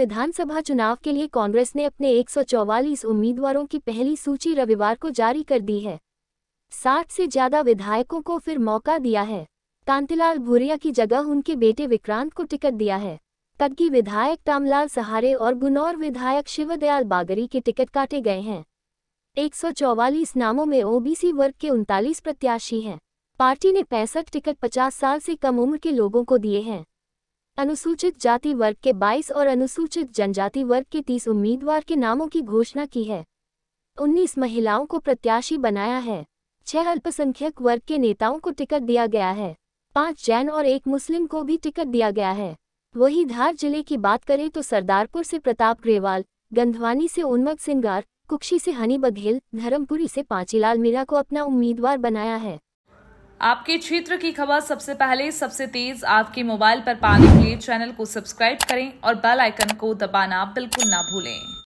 विधानसभा चुनाव के लिए कांग्रेस ने अपने 144 उम्मीदवारों की पहली सूची रविवार को जारी कर दी है साठ से ज्यादा विधायकों को फिर मौका दिया है कांतिलाल भूरिया की जगह उनके बेटे विक्रांत को टिकट दिया है तबकि विधायक टामलाल सहारे और गुनौर विधायक शिवदयाल बागरी के टिकट काटे गए हैं 144 नामों में ओबीसी वर्ग के उनतालीस प्रत्याशी हैं पार्टी ने पैंसठ टिकट 50 साल से कम उम्र के लोगों को दिए हैं अनुसूचित जाति वर्ग के 22 और अनुसूचित जनजाति वर्ग के 30 उम्मीदवार के नामों की घोषणा की है 19 महिलाओं को प्रत्याशी बनाया है छह अल्पसंख्यक वर्ग के नेताओं को टिकट दिया गया है पाँच जैन और एक मुस्लिम को भी टिकट दिया गया है वही धार जिले की बात करें तो सरदारपुर से प्रताप ग्रेवाल गंधवानी से उन्मक सिंगार कुक्षी से हनी बघेल धर्मपुरी से पांचीलाल मीरा को अपना उम्मीदवार बनाया है आपके क्षेत्र की खबर सबसे पहले सबसे तेज आपके मोबाइल पर पाने के लिए चैनल को सब्सक्राइब करें और बेल आइकन को दबाना बिल्कुल ना भूलें